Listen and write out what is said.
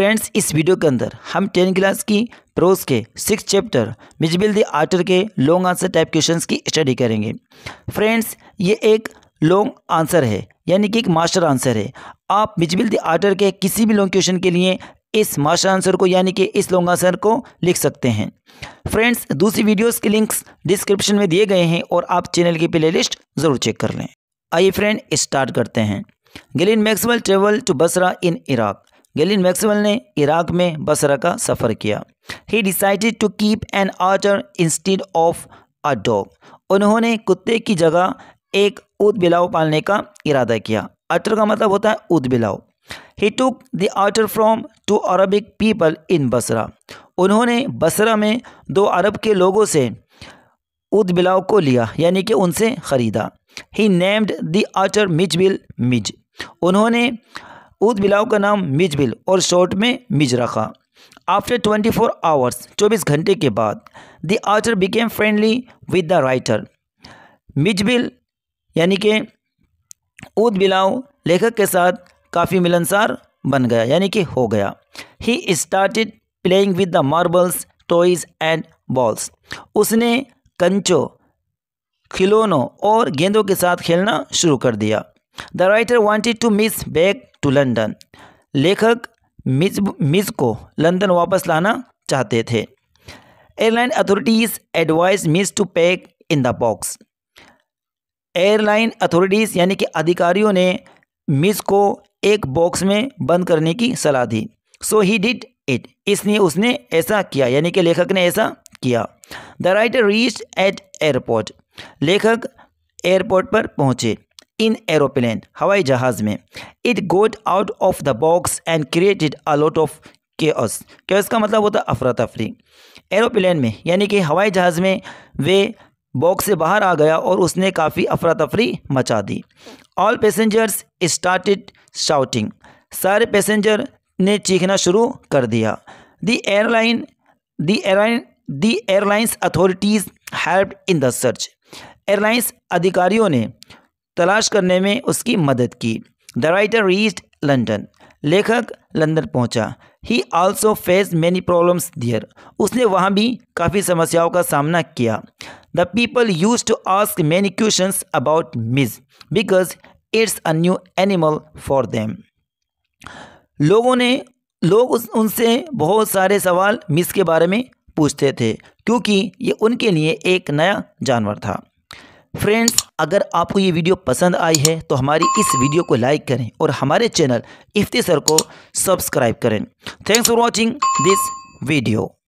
friends इस video के अंदर हम टेन क्लास की प्रोज के six chapter Mijbil the otter के लॉन्ग आंसर टाइप क्वेश्चंस की स्टडी करेंगे फ्रेंड्स ये एक लॉन्ग आंसर है यानी कि एक मास्टर आंसर है आप मिजबिल द आर्टर के किसी भी लॉन्ग क्वेश्चन के लिए इस मास्टर आंसर को यानी कि इस लॉन्ग आंसर को लिख सकते हैं फ्रेंड्स दूसरी वीडियोस के लिंक्स डिस्क्रिप्शन में दिए गए हैं और आप चैनल की लिस्ट ज़रूर चेक कर लें आइए फ्रेंड स्टार्ट करते हैं Gavin Maxwell travel to Basra in Iraq Gavin Maxwell ने इराक में बसरा का सफ़र किया he decided to keep an otter instead of a dog उन्होंने कुत्ते की जगह एक ऊद बिलाव पालने का इरादा किया अटर का मतलब होता है ऊद बिलाव he took the otter from to Arabic people in Basra उन्होंने बसरा में दो अरब के लोगों से उद बिलाव को लिया यानी कि उनसे ख़रीदा ही नेम्ड दी मिज बिल मिज उन्होंने ऊद बिलाव का नाम मिज बिल और शॉर्ट में मिज रखा आफ्टर ट्वेंटी फोर आवर्स चौबीस घंटे के बाद द आर्चर became friendly with the writer Mijbil यानी कि ऊद बिलाव लेखक के साथ काफ़ी मिलनसार बन गया यानी कि हो गया he started playing with the marbles toys and balls उसने कंचो खिलौनों और गेंदों के साथ खेलना शुरू कर दिया the writer wanted to Mij back to London लेखक मिज मिज को लंदन वापस लाना चाहते थे airline authorities advise Mij to pack in the box airline authorities यानी कि अधिकारियों ने मिस को एक बॉक्स में बंद करने की सलाह दी सो ही डिड इट इसलिए उसने ऐसा किया यानी कि लेखक ने ऐसा किया the writer reach at airport लेखक एयरपोर्ट पर पहुंचे इन एरोप्लेन हवाई जहाज़ में it got out of the box and created a lot of chaos chaos का मतलब होता है अफरा तफरी एरोप्लेन में यानी कि हवाई जहाज़ में वे बॉक्स से बाहर आ गया और उसने काफ़ी अफरा तफरी मचा दी ऑल पैसेंजर्स स्टार्टेड शाउटिंग सारे पैसेंजर ने चीखना शुरू कर दिया the airline the airline the airlines authorities help in the search airlines अधिकारियों ने तलाश करने में उसकी मदद की द राइटर रीच्ड लंदन लेखक लंदन पहुंचा he also face many problems there उसने वहाँ भी काफ़ी समस्याओं का सामना किया the people use to ask many question about Mij because it's a new animal for them लोगों ने लोग उस उनसे बहुत सारे सवाल मिस के बारे में पूछते थे क्योंकि ये उनके लिए एक नया जानवर था फ्रेंड्स अगर आपको ये वीडियो पसंद आई है तो हमारी इस वीडियो को लाइक करें और हमारे चैनल इफ्ती सर को सब्सक्राइब करें thanks for watching this video